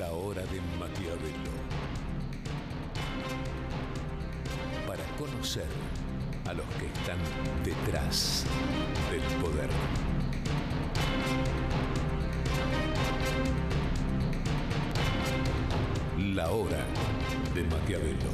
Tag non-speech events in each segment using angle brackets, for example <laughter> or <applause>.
la hora de Maquiavelo. Para conocer a los que están detrás del poder. La hora de Maquiavelo.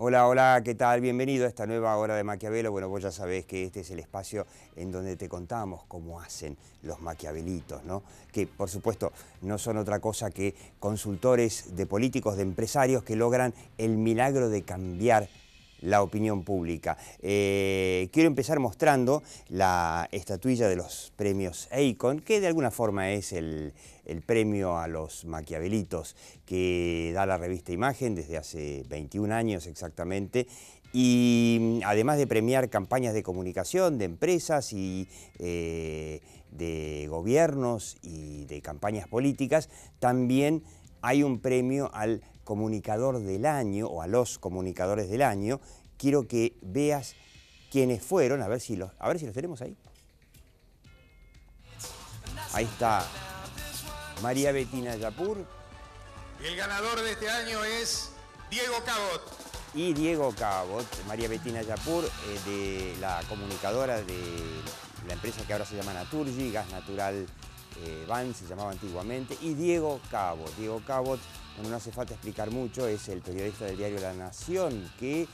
Hola, hola, ¿qué tal? Bienvenido a esta nueva hora de Maquiavelo. Bueno, vos ya sabés que este es el espacio en donde te contamos cómo hacen los maquiavelitos, ¿no? Que, por supuesto, no son otra cosa que consultores de políticos, de empresarios que logran el milagro de cambiar la opinión pública. Eh, quiero empezar mostrando la estatuilla de los premios Icon, que de alguna forma es el, premio a los maquiavelitos que da la revista Imagen desde hace 21 años exactamente y además de premiar campañas de comunicación de empresas y eh, de gobiernos y de campañas políticas, también hay un premio al comunicador del año o a los comunicadores del año, quiero que veas quiénes fueron, a ver si los, a ver si los tenemos ahí. Ahí está María Betina Yapur. Y el ganador de este año es Diego Cabot. Y Diego Cabot, María Betina Yapur, eh, de la comunicadora de la empresa que ahora se llama Naturgy, gas natural eh, Van se llamaba antiguamente, y Diego Cabot. Diego Cabot, como no hace falta explicar mucho, es el periodista del diario La Nación que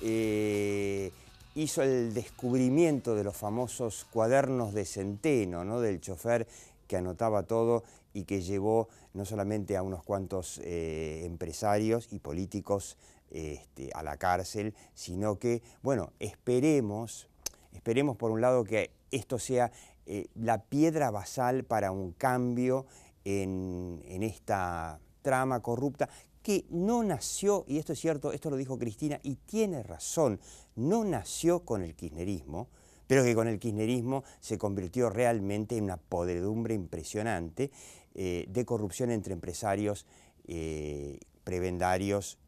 eh, hizo el descubrimiento de los famosos cuadernos de Centeno, ¿no? del chofer que anotaba todo y que llevó no solamente a unos cuantos eh, empresarios y políticos este, a la cárcel, sino que, bueno, esperemos, esperemos por un lado que esto sea eh, la piedra basal para un cambio en, esta trama corrupta que no nació, y esto es cierto, esto lo dijo Cristina, y tiene razón, no nació con el kirchnerismo, pero que con el kirchnerismo se convirtió realmente en una podredumbre impresionante eh, de corrupción entre empresarios, eh, prebendarios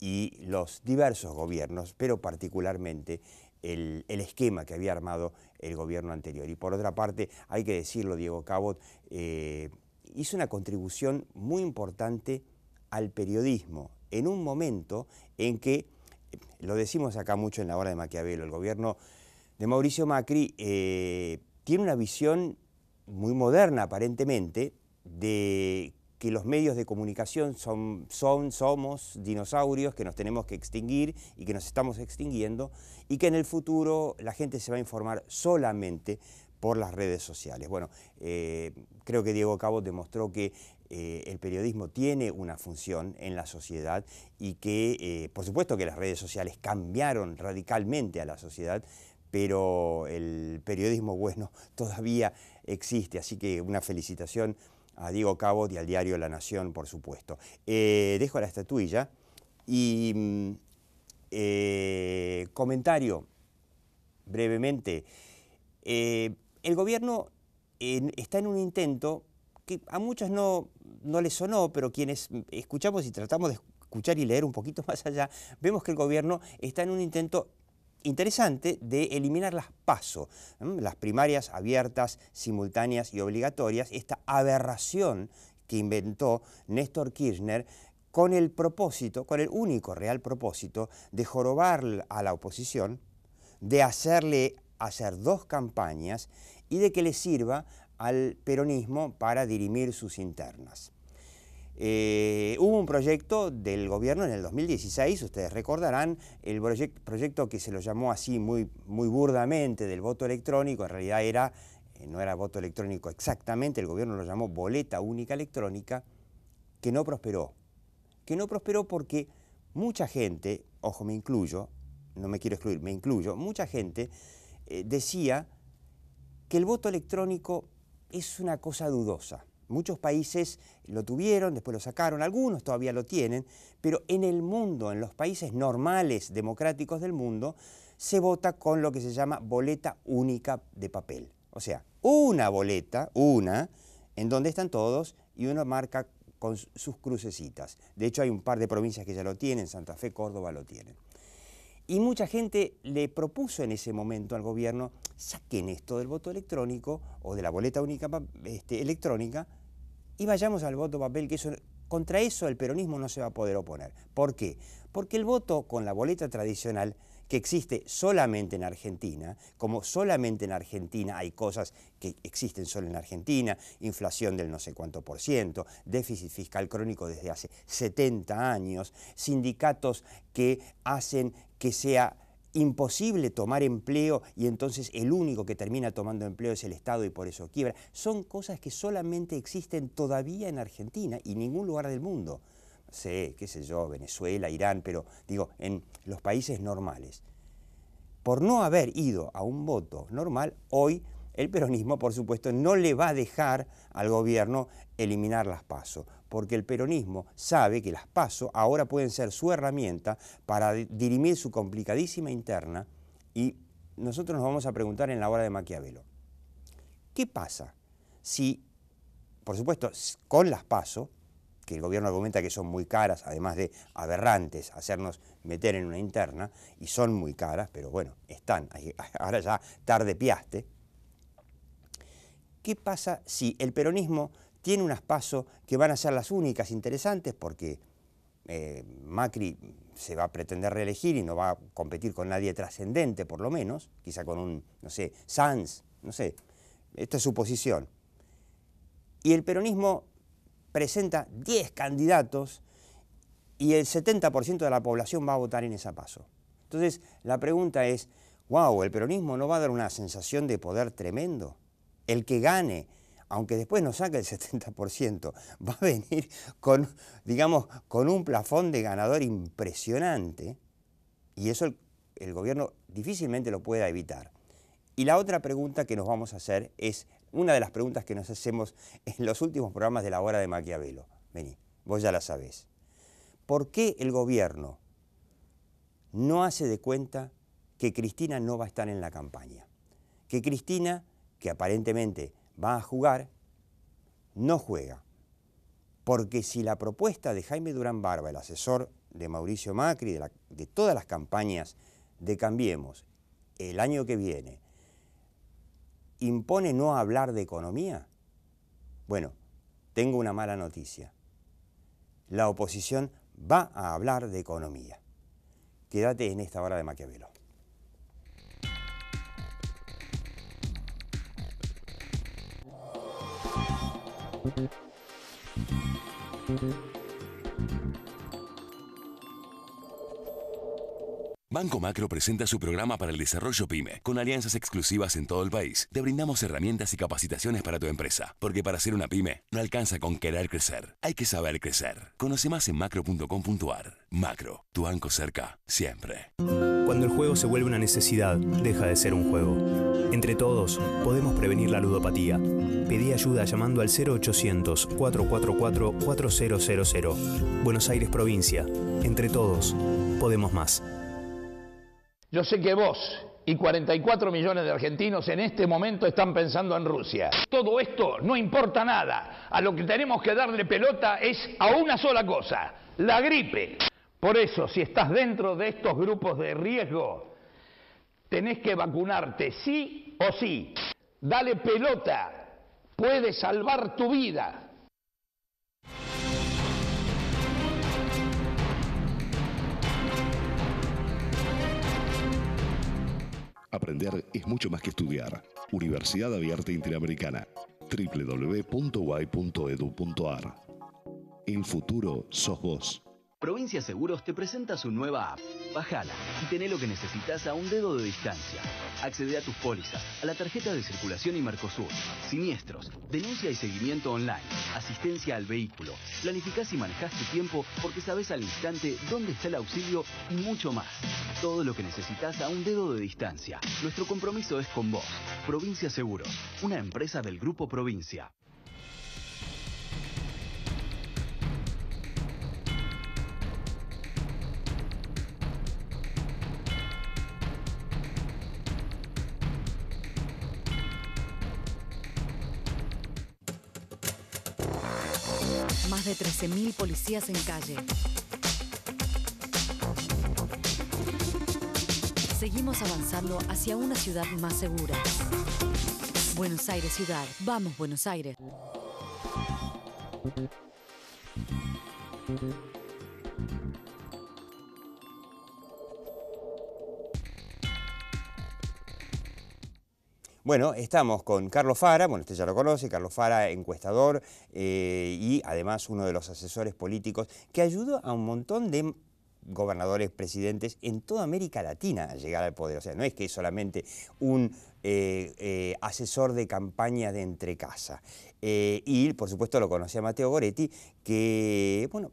y los diversos gobiernos, pero particularmente el, el esquema que había armado el gobierno anterior. Y por otra parte, hay que decirlo, Diego Cabot eh, hizo una contribución muy importante al periodismo en un momento en que, eh, lo decimos acá mucho en la hora de Maquiavelo, el gobierno de Mauricio Macri eh, tiene una visión muy moderna aparentemente de que los medios de comunicación son, somos dinosaurios que nos tenemos que extinguir y que nos estamos extinguiendo y que en el futuro la gente se va a informar solamente por las redes sociales. Bueno, eh, creo que Diego Cabo demostró que eh, el periodismo tiene una función en la sociedad y que, eh, por supuesto que las redes sociales cambiaron radicalmente a la sociedad, pero el periodismo bueno <laughs> todavía existe, así que una felicitación a Diego Cabo y al diario La Nación, por supuesto. Eh, dejo la estatuilla y mm, eh, comentario brevemente. Eh, el gobierno está en un intento que a muchos no, no les sonó, pero quienes escuchamos y tratamos de escuchar y leer un poquito <laughs> más allá, vemos que el gobierno está en un intento interesante de eliminar las PASO, las primarias abiertas, simultáneas y obligatorias, esta aberración que inventó Néstor Kirchner con el propósito, con el único real propósito de jorobar a la oposición, de hacerle hacer dos campañas y de que le sirva al peronismo para dirimir sus internas. Eh, hubo un proyecto del gobierno en el 2016, ustedes recordarán, el proyecto que se lo llamó así muy, burdamente del voto electrónico, en realidad era, eh, no era voto electrónico exactamente, el gobierno lo llamó boleta única electrónica, que no prosperó. Que no prosperó porque mucha gente, ojo, me incluyo, no me quiero excluir, me incluyo, mucha gente eh, decía que el voto electrónico es una cosa dudosa Muchos países lo tuvieron, después lo sacaron, algunos todavía lo tienen, pero en el mundo, en los países normales, democráticos del mundo, se vota con lo que se llama boleta única de papel. O sea, una boleta, una, en donde están todos y uno marca con sus crucecitas. De hecho, hay un par de provincias que ya lo tienen, Santa Fe, Córdoba lo tienen. Y mucha gente le propuso en ese momento al gobierno, saquen esto del voto electrónico o de la boleta única este, electrónica y vayamos al voto papel, que contra eso el peronismo no se va a poder oponer. ¿Por qué? Porque el voto con la boleta tradicional que existe solamente en Argentina, como solamente en Argentina hay cosas que existen solo en Argentina, inflación del no sé cuánto por ciento, déficit fiscal crónico desde hace 70 años, sindicatos que hacen que sea imposible tomar empleo y entonces el único que termina tomando empleo es el Estado y por eso quiebra. Son cosas que solamente existen todavía en Argentina y ningún lugar del mundo. sé, qué sé yo, Venezuela, Irán, pero digo, en los países normales. Por no haber ido a un voto normal, hoy el peronismo, por supuesto, no le va a dejar al gobierno eliminar las PASO, porque el peronismo sabe que las PASO ahora pueden ser su herramienta para dirimir su complicadísima interna y nosotros nos vamos a preguntar en la hora de Maquiavelo, ¿qué pasa si, por supuesto, con las PASO, que el gobierno argumenta que son muy caras, además de aberrantes, hacernos meter en una interna, y son muy caras, pero bueno, están, <laughs> ahora ya tarde piaste, ¿Qué pasa si el peronismo tiene unas pasos que van a ser las únicas interesantes porque eh, Macri se va a pretender reelegir y no va a competir con nadie trascendente por lo menos, quizá con un, no sé, Sanz, no sé, esta es su posición. Y el peronismo presenta 10 candidatos y el 70% de la población va a votar en esa paso. Entonces la pregunta es, wow, ¿el peronismo no va a dar una sensación de poder tremendo? el que gane, aunque después no saque el 70%, <laughs> va a venir con, digamos, con un plafón de ganador impresionante y eso el, el gobierno difícilmente lo pueda evitar. Y la otra pregunta que nos vamos a hacer es una de las preguntas que nos hacemos en los últimos programas de la hora de Maquiavelo. Vení, vos ya la sabés. ¿Por qué el gobierno no hace de cuenta que Cristina no va a estar en la campaña? Que Cristina que aparentemente va a jugar, no juega. Porque si la propuesta de Jaime Durán Barba, el asesor de Mauricio Macri, de, todas las campañas de Cambiemos, el año que viene, impone no hablar de economía, bueno, tengo una mala noticia. La oposición va a hablar de economía. Quédate en esta hora de Maquiavelo. Thank you. Banco Macro presenta su programa para el desarrollo PyME, con alianzas exclusivas en todo el país. Te brindamos herramientas y capacitaciones para tu empresa, porque para ser una PyME no alcanza con querer crecer, hay que saber crecer. Conoce más en macro.com.ar. Macro, tu banco cerca, siempre. Cuando el juego se vuelve una necesidad, deja de ser un juego. Entre todos, podemos prevenir la ludopatía. Pedí ayuda llamando al 0800-444-4000. Buenos Aires, provincia. Entre todos, podemos más. Yo sé que vos y 44 millones de argentinos en este momento están pensando en Rusia. Todo esto no importa nada. A lo que tenemos que darle pelota es a una sola cosa, la gripe. Por eso, si estás dentro de estos grupos de riesgo, tenés que vacunarte sí o sí. Dale pelota, puede salvar tu vida. Aprender es mucho más que estudiar. Universidad Abierta Interamericana. www.y.edu.ar El futuro sos vos. Provincia Seguros te presenta su nueva app. Bájala y tené lo que necesitas a un dedo de distancia. Accede a tus pólizas, a la tarjeta de circulación y Mercosur, siniestros, denuncia y seguimiento online, asistencia al vehículo. Planificás y manejás tu tiempo porque sabes al instante dónde está el auxilio y mucho más. Todo lo que necesitas a un dedo de distancia. Nuestro compromiso es con vos. Provincia Seguros, una empresa del Grupo Provincia. 13.000 policías en calle. Seguimos avanzando hacia una ciudad más segura. Buenos Aires ciudad. Vamos, Buenos Aires. Bueno, estamos con Carlos Fara, bueno, usted ya lo conoce, Carlos Fara, encuestador eh, y además uno de los asesores políticos que ayudó a un montón de gobernadores, presidentes en toda América Latina a llegar al poder. O sea, no es que es solamente un eh, eh, asesor de campaña de entrecasa. y, por supuesto, lo conocía Mateo Goretti, que, bueno,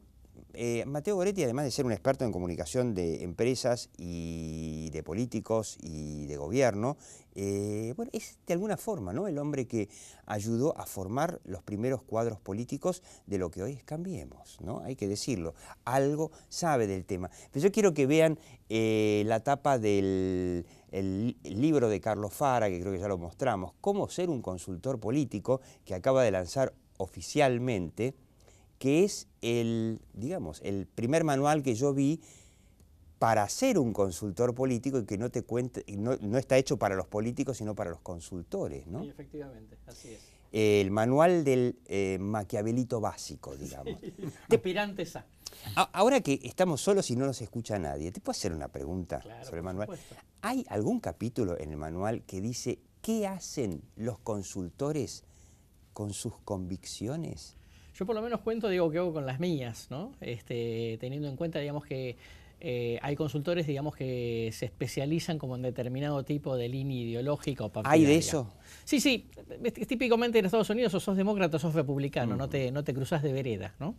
eh, Mateo Goretti, además de ser un experto en comunicación de empresas y de políticos y de gobierno, eh, es de alguna forma ¿no? el hombre que ayudó a formar los primeros cuadros políticos de lo que hoy es Cambiemos, ¿no? hay que decirlo, algo sabe del tema. Pero yo quiero que vean eh, la tapa del libro de Carlos Fara, que creo que ya lo mostramos, Cómo ser un consultor político, que acaba de lanzar oficialmente que es el, digamos, el primer manual que yo vi para ser un consultor político y que no te cuente, no, está hecho para los políticos, sino para los consultores, ¿no? Sí, efectivamente, así es. El manual del eh, maquiavelito básico, digamos. <laughs> de Pirantes A. Ahora que estamos solos y no nos escucha nadie, ¿te puedo hacer una pregunta sobre el manual? ¿Hay algún capítulo en el manual que dice qué hacen los consultores con sus convicciones? Yo por lo menos cuento, digo, qué hago con las mías, ¿no? Este, teniendo en cuenta, digamos, que eh, hay consultores, digamos, que se especializan como en determinado tipo de línea ideológica o ¿Hay de eso? Sí, sí. típicamente en Estados Unidos o sos demócrata o sos republicano, mm. no, te, no te cruzas de vereda, ¿no?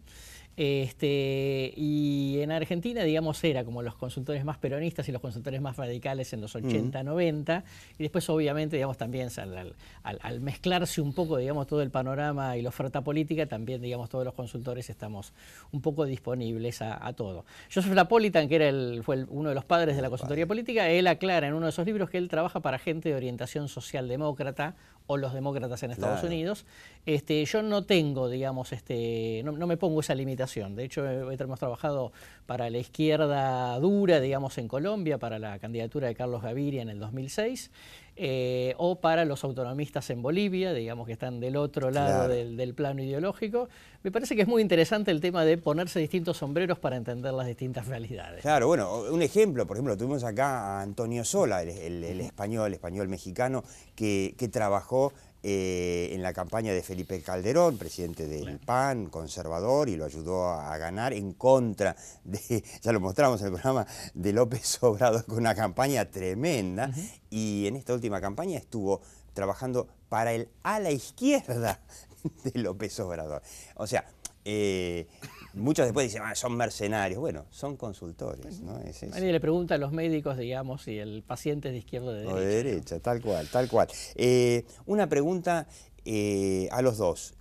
Este, y en Argentina, digamos, era como los consultores más peronistas y los consultores más radicales en los 80, mm. 90. Y después, obviamente, digamos, también al, mezclarse un poco, digamos, todo el panorama y la oferta política, también, digamos, todos los consultores estamos un poco disponibles a, todo. Joseph Lapolitan que era el, fue uno de los padres de la consultoría política, él aclara en uno de esos libros que él trabaja para gente de orientación socialdemócrata o los demócratas en Estados Unidos. Este, yo no tengo, digamos, este, no, no, me pongo esa limitación. De hecho, hemos trabajado para la izquierda dura, digamos, en Colombia, para la candidatura de Carlos Gaviria en el 2006. Eh, o para los autonomistas en Bolivia, digamos que están del otro lado del, plano ideológico. Me parece que es muy interesante el tema de ponerse distintos sombreros para entender las distintas realidades. Claro, bueno, un ejemplo, por ejemplo, tuvimos acá a Antonio Sola, el, español, español mexicano, que trabajó eh, en la campaña de Felipe Calderón, presidente del PAN, conservador, y lo ayudó a, ganar en contra de, <laughs> ya lo mostramos en el programa, de López <laughs> Obrador, con una campaña tremenda, y en esta última campaña estuvo trabajando para el a la izquierda <laughs> de López Obrador. O sea, eh, Muchos después dicen, ah, son mercenarios. Bueno, son consultores. ¿no? Nadie le pregunta a los médicos, digamos, si el paciente es de izquierda o de derecha. de derecha, tal cual, tal cual. Eh, una pregunta eh, a los dos.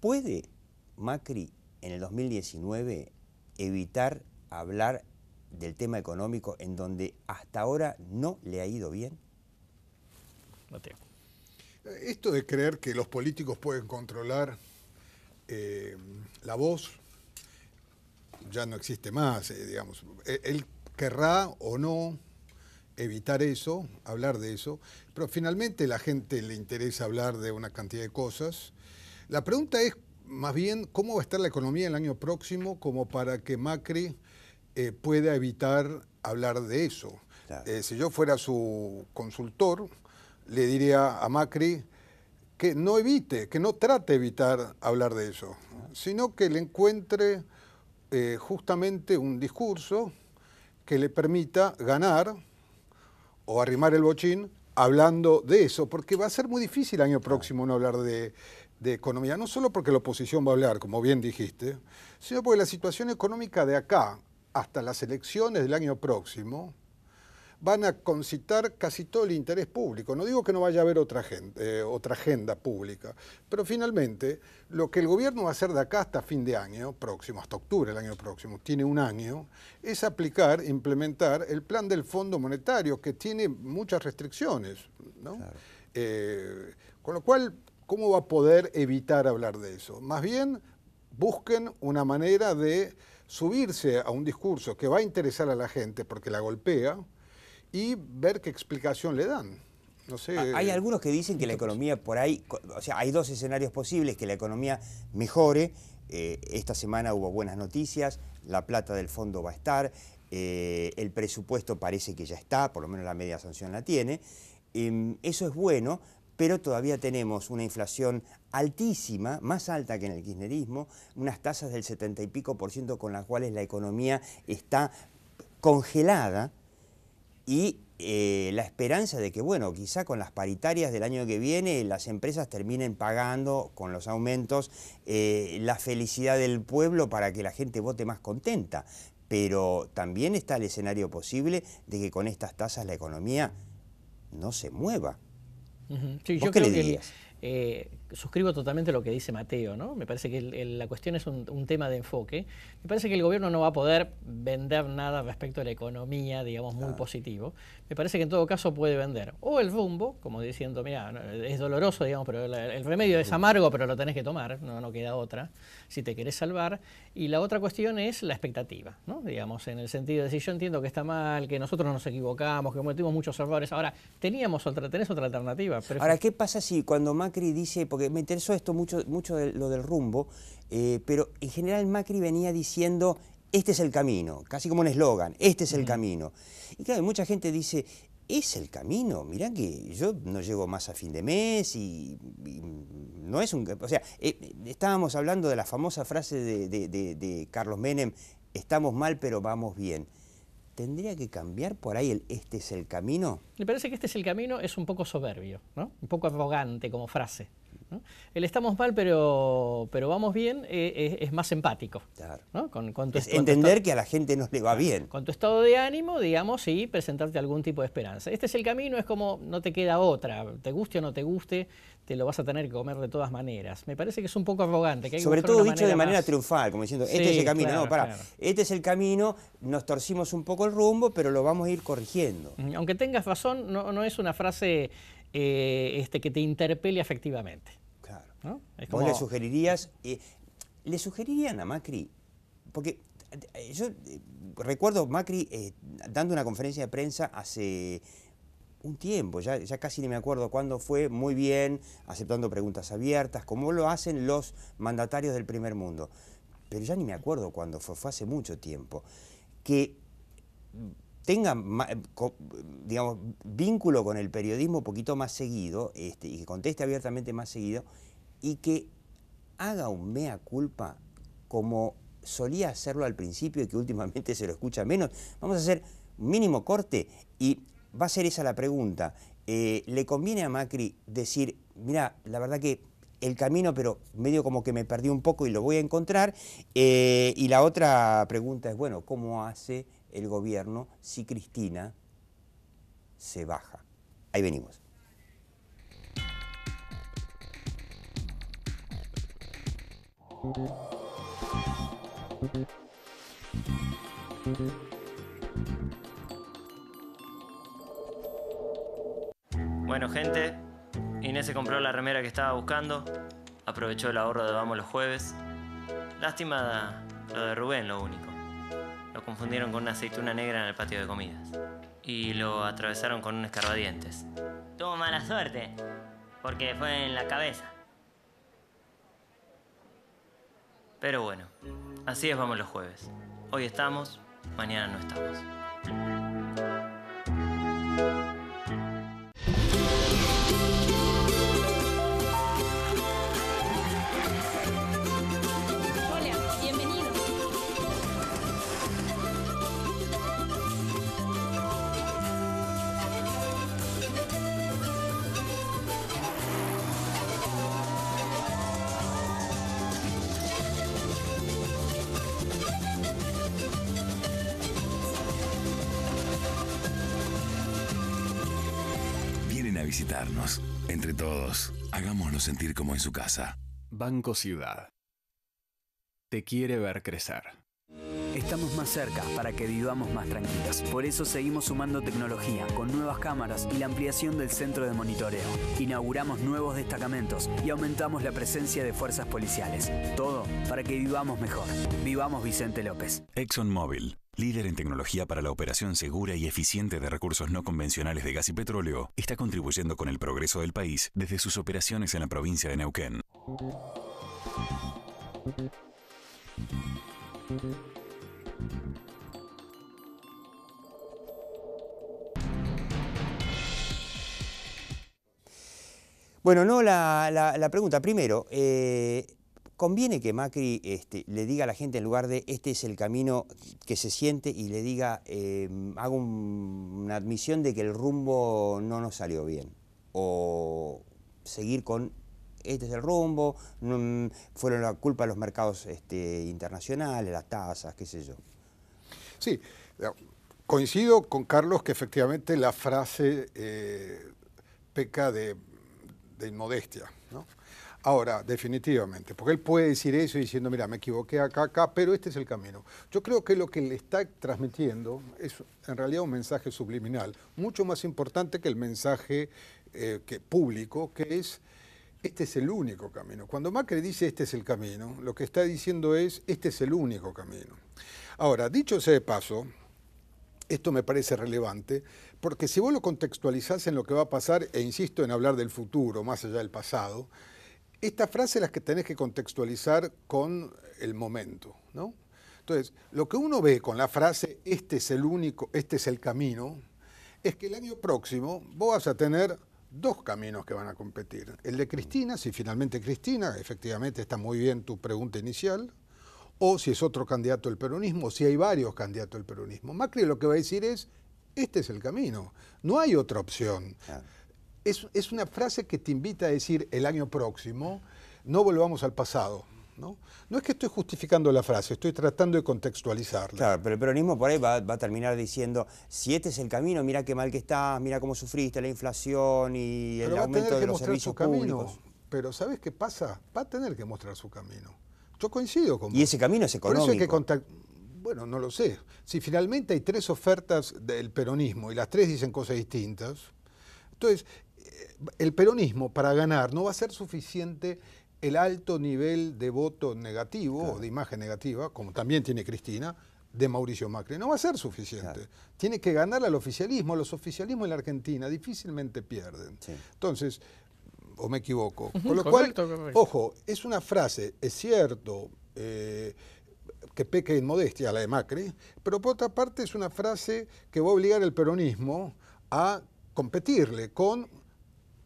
¿Puede Macri en el 2019 evitar hablar del tema económico en donde hasta ahora no le ha ido bien? Mateo. Eh, esto de creer que los políticos pueden controlar la voz ya no existe más, eh, digamos. E-, él querrá o no evitar eso, hablar de eso, pero finalmente la gente le interesa hablar de una cantidad de cosas. La pregunta es más bien cómo va a estar la economía el año próximo como para que Macri eh, pueda evitar hablar de eso. Eh, si yo fuera su consultor, le diría a Macri, que no evite, que no trate de evitar hablar de eso, sino que le encuentre eh, justamente un discurso que le permita ganar o arrimar el bochín hablando de eso, porque va a ser muy difícil el año próximo no hablar de, de economía, no solo porque la oposición va a hablar, como bien dijiste, sino porque la situación económica de acá hasta las elecciones del año próximo van a concitar casi todo el interés público. No digo que no vaya a haber otra agenda, eh, otra agenda pública, pero finalmente lo que el gobierno va a hacer de acá hasta fin de año próximo, hasta octubre del año próximo, tiene un año, es aplicar, implementar el plan del Fondo Monetario, que tiene muchas restricciones. ¿no? Eh, con lo cual, ¿cómo va a poder evitar hablar de eso? Más bien, busquen una manera de subirse a un discurso que va a interesar a la gente porque la golpea, y ver qué explicación le dan. No sé, ah, hay eh, algunos que dicen que la economía por ahí, o sea, hay dos escenarios posibles, que la economía mejore, eh, esta semana hubo buenas noticias, la plata del fondo va a estar, eh, el presupuesto parece que ya está, por lo menos la media sanción la tiene, em, eso es bueno, pero todavía tenemos una inflación altísima, más alta que en el kirchnerismo, unas tasas del 70 y pico por ciento con las cuales la economía está congelada, y eh, la esperanza de que, bueno, quizá con las paritarias del año que viene las empresas terminen pagando con los aumentos eh, la felicidad del pueblo para que la gente vote más contenta. Pero también está el escenario posible de que con estas tasas la economía no se mueva. yo creo Que, eh, suscribo totalmente lo que dice Mateo, ¿no? Me parece que la cuestión es un, tema de enfoque. Me parece que el gobierno no va a poder vender nada respecto a la economía, digamos, muy positivo. Me parece que en todo caso puede vender o el rumbo, como diciendo, mira, es doloroso, digamos, pero el, remedio es amargo, pero lo tenés que tomar, no, queda otra, si te querés salvar. Y la otra cuestión es la expectativa, ¿no? Digamos, en el sentido de si yo entiendo que está mal, que nosotros nos equivocamos, que cometimos muchos errores, ahora teníamos otra, tenés otra alternativa. ahora, ¿qué pasa si cuando Macri dice, porque me interesó esto mucho, mucho lo del rumbo, eh, pero en general Macri venía diciendo, este es el camino, casi como un eslogan, este es el camino. Y claro, mucha gente dice, es el camino, mirá que yo no llego más a fin de mes y, no es un... O sea, eh, estábamos hablando de la famosa frase de, Carlos Menem, estamos mal pero vamos bien. ¿Tendría que cambiar por ahí el este es el camino? Me parece que este es el camino es un poco soberbio, ¿no? Un poco arrogante como frase. El estamos mal, pero, pero vamos bien eh, es, más empático. Claro. Con, entender que a la gente nos le va bien. Con tu estado de ánimo, digamos, y presentarte algún tipo de esperanza. Este es el camino, es como no te queda otra. Te guste o no te guste, te lo vas a tener que comer de todas maneras. Me parece que es un poco arrogante. Sobre todo dicho de manera triunfal, como diciendo, este es el camino, no, para, este es el camino, nos torcimos un poco el rumbo, pero lo vamos a ir corrigiendo. Aunque tengas razón, no, no es una frase eh, este, que te interpele efectivamente Claro. ¿Vos le sugerirías, eh, le sugerirían a Macri, porque eh, yo recuerdo Macri dando una conferencia de prensa hace un tiempo, ya, ya casi ni me acuerdo cuándo fue, muy bien, aceptando preguntas abiertas, como lo hacen los mandatarios del primer mundo. Pero ya ni me acuerdo cuándo fue, fue hace mucho tiempo. Que tenga, eh, digamos, vínculo con el periodismo un poquito más seguido este, y que conteste abiertamente más seguido y que haga un mea culpa como solía hacerlo al principio y que últimamente se lo escucha menos. Vamos a hacer mínimo corte y va a ser esa la pregunta. Eh, ¿Le conviene a Macri decir, mira, la verdad que el camino, pero medio como que me perdí un poco y lo voy a encontrar? Eh, y la otra pregunta es, bueno, ¿cómo hace el gobierno si Cristina se baja. Ahí venimos. Bueno gente, Inés se compró la remera que estaba buscando, aprovechó el ahorro de Vamos los jueves. Lástima lo de Rubén lo único lo confundieron con una aceituna negra en el patio de comidas y lo atravesaron con un escarbadientes. Tuvo mala suerte, porque fue en la cabeza. Pero bueno, así es vamos los jueves. Hoy estamos, mañana no estamos. sentir como en su casa. Banco Ciudad. Te quiere ver crecer. Estamos más cerca para que vivamos más tranquilas. Por eso seguimos sumando tecnología con nuevas cámaras y la ampliación del centro de monitoreo. Inauguramos nuevos destacamentos y aumentamos la presencia de fuerzas policiales. Todo para que vivamos mejor. Vivamos Vicente López. ExxonMobil líder en tecnología para la operación segura y eficiente de recursos no convencionales de gas y petróleo, está contribuyendo con el progreso del país desde sus operaciones en la provincia de Neuquén. Bueno, no, la, pregunta. Primero, eh, conviene que Macri este, le diga a la gente en lugar de este es el camino que se siente y le diga, em, hago una admisión de que el rumbo no nos salió bien? O seguir con este es el rumbo, fueron la culpa de los mercados este, internacionales, las tasas, qué sé yo. Sí, eh, coincido con Carlos que efectivamente la frase eh, peca de, de inmodestia. Ahora, definitivamente, porque él puede decir eso diciendo, mira, me equivoqué acá, acá, pero este es el camino. Yo creo que lo que le está transmitiendo es en realidad un mensaje subliminal, mucho más importante que el mensaje eh, que, público, que es, este es el único camino. Cuando Macri dice, este es el camino, lo que está diciendo es, este es el único camino. Ahora, dicho ese paso, esto me parece relevante, porque si vos lo contextualizás en lo que va a pasar, e insisto en hablar del futuro, más allá del pasado, esta frase las que tenés que contextualizar con el momento, ¿no? Entonces, lo que uno ve con la frase este es el único, este es el camino, es que el año próximo vos vas a tener dos caminos que van a competir. El de Cristina, si finalmente Cristina, efectivamente está muy bien tu pregunta inicial, o si es otro candidato del peronismo, si hay varios candidatos del peronismo. Macri lo que va a decir es, este es el camino, no hay otra opción es, una frase que te invita a decir el año próximo, no volvamos al pasado. ¿no? no es que estoy justificando la frase, estoy tratando de contextualizarla. Claro, pero el peronismo por ahí va, a terminar diciendo, si este es el camino, mira qué mal que estás, mira cómo sufriste la inflación y el aumento de los servicios públicos. Camino, pero ¿sabes qué pasa? Va a tener que mostrar su camino. Yo coincido con Y ese camino es económico. Por eso que Bueno, no lo sé. Si finalmente hay tres ofertas del peronismo y las tres dicen cosas distintas, entonces, el peronismo para ganar no va a ser suficiente el alto nivel de voto negativo o de imagen negativa, como también tiene Cristina, de Mauricio Macri. No va a ser suficiente. Tiene que ganar al oficialismo. Los oficialismos en la Argentina difícilmente pierden. Entonces, o me equivoco. Con lo cual, ojo, es una frase, es cierto, eh, que peque en modestia la de Macri, pero por otra parte es una frase que va a obligar al peronismo a competirle con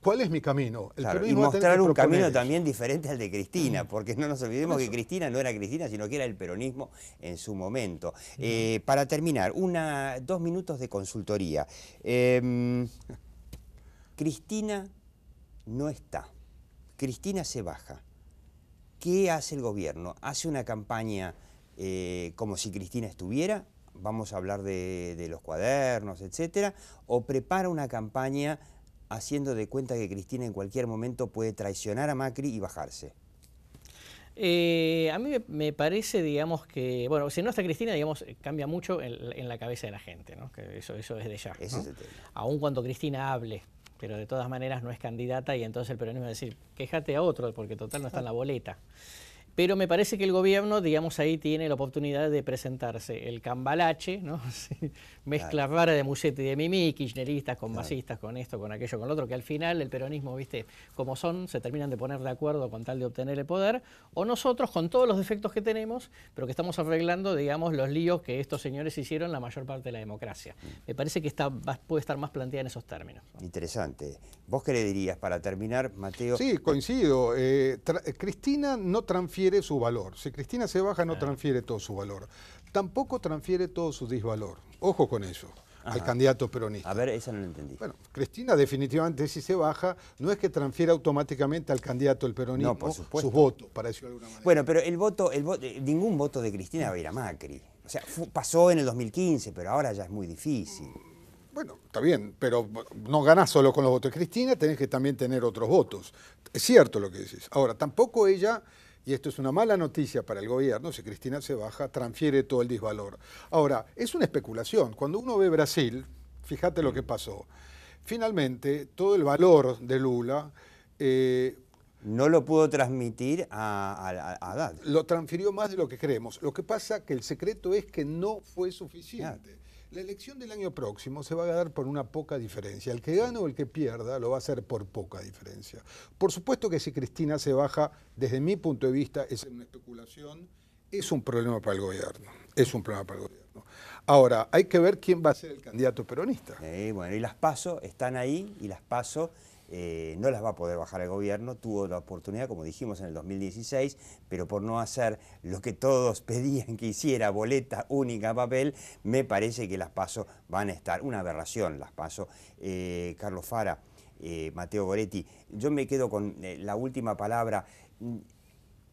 ¿Cuál es mi camino? y mostrar un camino también diferente al de Cristina, mm. porque no nos olvidemos que Cristina no era Cristina, sino que era el peronismo en su momento. Mm. Eh, para terminar, una, dos minutos de consultoría. Em, Cristina no está. Cristina se baja. ¿Qué hace el gobierno? ¿Hace una campaña eh, como si Cristina estuviera? Vamos a hablar de, de los cuadernos, etcétera. ¿O prepara una campaña haciendo de cuenta que Cristina en cualquier momento puede traicionar a Macri y bajarse? Eh, a mí me parece, digamos, que, bueno, si no está Cristina, digamos, eh, cambia mucho en, la cabeza de la gente, ¿no? Que eso, eso es de ya. Aun cuando Cristina hable, pero de todas maneras no es candidata y entonces el peronismo va a decir, quejate a otro porque total no está en la boleta pero me parece que el gobierno, digamos, ahí tiene la oportunidad de presentarse el cambalache, ¿no? <laughs> Mezcla rara de Musetti y de Mimi, kirchneristas con masistas, con esto, con aquello, con lo otro, que al final el peronismo, viste, como son, se terminan de poner de acuerdo con tal de obtener el poder, o nosotros con todos los defectos que tenemos, pero que estamos arreglando, digamos, los líos que estos señores hicieron la mayor parte de la democracia. Mm. Me parece que puede estar más planteada en esos términos. Interesante. ¿Vos qué le dirías para terminar, Mateo? Sí, coincido. Eh, Cristina no transfiere su valor. Si Cristina se baja, no transfiere todo su valor. Tampoco transfiere todo su disvalor. Ojo con eso. al candidato peronista. A ver, eso no la entendí. Bueno, Cristina definitivamente si se baja, no es que transfiere automáticamente al candidato el peronismo sus votos, para decirlo de alguna manera. Bueno, pero el voto, el ningún voto de Cristina va a ir a Macri. O sea, pasó en el 2015, pero ahora ya es muy difícil. Bueno, está bien, pero no ganás solo con los votos de Cristina, tenés que también tener otros votos. Es cierto lo que dices Ahora, tampoco ella y esto es una mala noticia para el gobierno, si Cristina se baja, transfiere todo el disvalor. Ahora, es una especulación. Cuando uno ve Brasil, fíjate lo que mm. pasó. Finalmente, todo el valor de Lula... Eh, no lo pudo transmitir a, a, Lo transfirió más de lo que creemos. Lo que pasa que el secreto es que no fue suficiente. La elección del año próximo se va a dar por una poca diferencia. El que gane o el que pierda lo va a hacer por poca diferencia. Por supuesto que si Cristina se baja, desde mi punto de vista, es una especulación, es un problema para el gobierno. Es un problema para el gobierno. Ahora, hay que ver quién va a ser el candidato peronista. Eh, bueno, y las paso están ahí y las paso eh, no las va a poder bajar el gobierno, tuvo la oportunidad, como dijimos en el 2016, pero por no hacer lo que todos <laughs> pedían que hiciera, boleta única papel, me parece que las PASO van a estar, una aberración las PASO. Eh, Carlos Fara, eh, Mateo Goretti, yo me quedo con la última palabra, mm,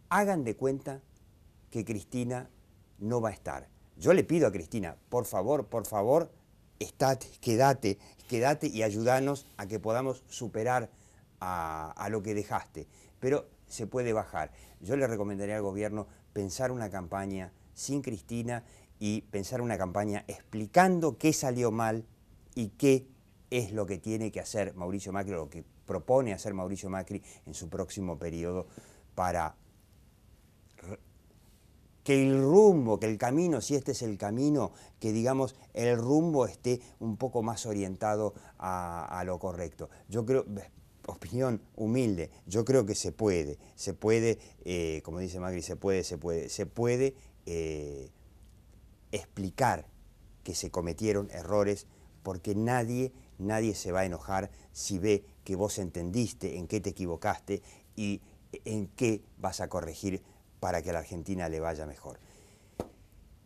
hagan de cuenta que Cristina no va a estar. Yo le pido a Cristina, por favor, por favor, estate, quédate, quédate y ayúdanos a que podamos superar a, lo que dejaste. Pero se puede bajar. Yo le recomendaría al gobierno pensar una campaña sin Cristina y pensar una campaña explicando qué salió mal y qué es lo que tiene que hacer Mauricio Macri, lo que propone hacer Mauricio Macri en su próximo periodo para que el rumbo, que el camino, si este es el camino, que digamos el rumbo esté un poco más orientado a, lo correcto. Yo creo, opinión humilde, yo creo que se puede, se puede, eh, como dice Magri, se puede, se puede, se puede eh, explicar que se cometieron errores porque nadie, nadie se va a enojar si ve que vos entendiste en qué te equivocaste y en qué vas a corregir para que a la Argentina le vaya mejor.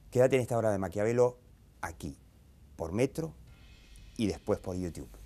Quédate en esta hora de Maquiavelo aquí, por metro y después por YouTube.